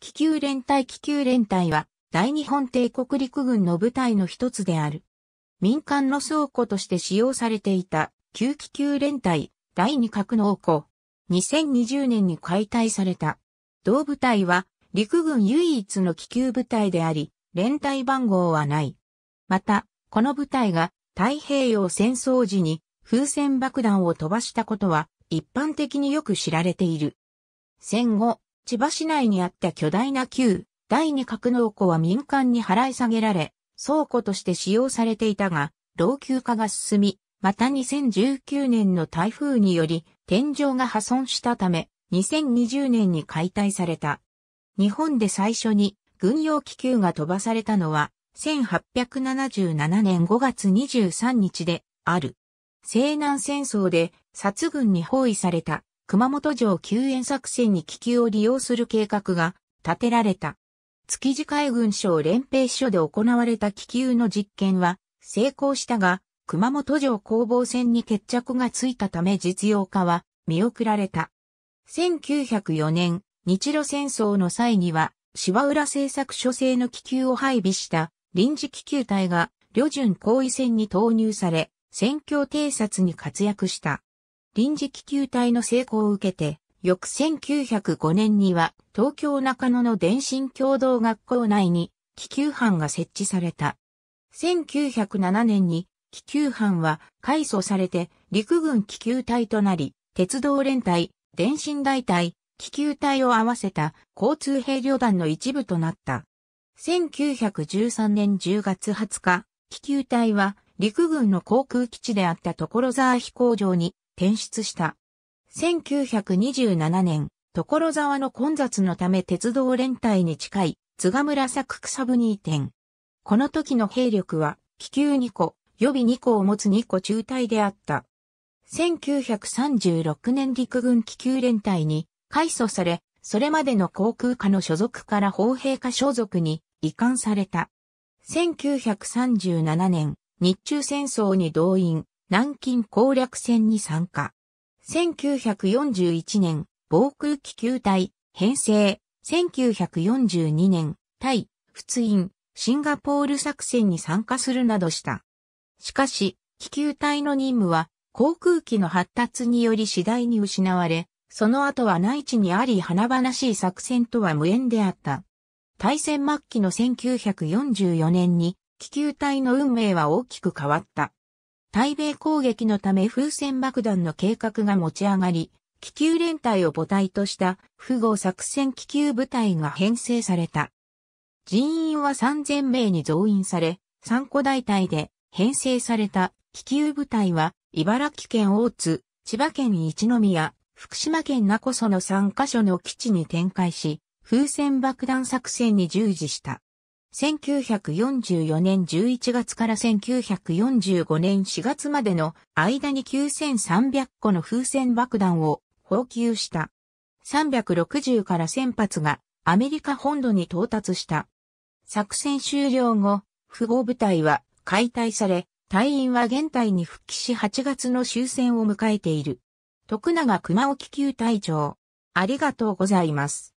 気球連隊気球連隊は大日本帝国陸軍の部隊の一つである。民間の倉庫として使用されていた旧気球連隊第二格納庫。2020年に解体された。同部隊は陸軍唯一の気球部隊であり、連隊番号はない。また、この部隊が太平洋戦争時に風船爆弾を飛ばしたことは一般的によく知られている。戦後、千葉市内にあった巨大な旧第二格納庫は民間に払い下げられ、倉庫として使用されていたが、老朽化が進み、また2019年の台風により天井が破損したため、2020年に解体された。日本で最初に軍用気球が飛ばされたのは、1877年5月23日である。西南戦争で殺軍に包囲された熊本城救援作戦に気球を利用する計画が立てられた。築地海軍省連兵所で行われた気球の実験は成功したが、熊本城攻防戦に決着がついたため実用化は見送られた。1904年、日露戦争の際には、芝浦製作所製の気球を配備した臨時気球隊が旅順行為戦に投入され、戦況偵察に活躍した。臨時気球体の成功を受けて、翌1905年には東京中野の電信共同学校内に気球班が設置された。1907年に気球班は改組されて陸軍気球隊となり、鉄道連隊、電信大隊、気球隊を合わせた交通兵旅団の一部となった。1913年10月20日、気球隊は陸軍の航空基地であった所沢飛行場に転出した。1927年、所沢の混雑のため鉄道連隊に近い津賀村作草部に移転。この時の兵力は気球2個、予備2個を持つ2個中隊であった。1936年陸軍気球連隊に改組され、それまでの航空科の所属から砲兵科所属に移管された。1937年、日中戦争に動員、南京攻略戦に参加。1941年、防空気球隊、編成。1942年、対、仏印、シンガポール作戦に参加するなどした。しかし、気球隊の任務は、航空機の発達により次第に失われ、その後は内地にあり華々しい作戦とは無縁であった。大戦末期の1944年に、気球隊の運命は大きく変わった。対米攻撃のため風船爆弾の計画が持ち上がり、気球連隊を母体とした富豪作戦気球部隊が編成された。人員は3000名に増員され、三個大隊で編成された気球部隊は、茨城県大津、千葉県一宮、福島県名古屋の3カ所の基地に展開し、風船爆弾作戦に従事した。1944年11月から1945年4月までの間に9300個の風船爆弾を放給した。360から1000発がアメリカ本土に到達した。作戦終了後、不合部隊は解体され、隊員は現隊に復帰し8月の終戦を迎えている。徳永熊沖級隊長。ありがとうございます。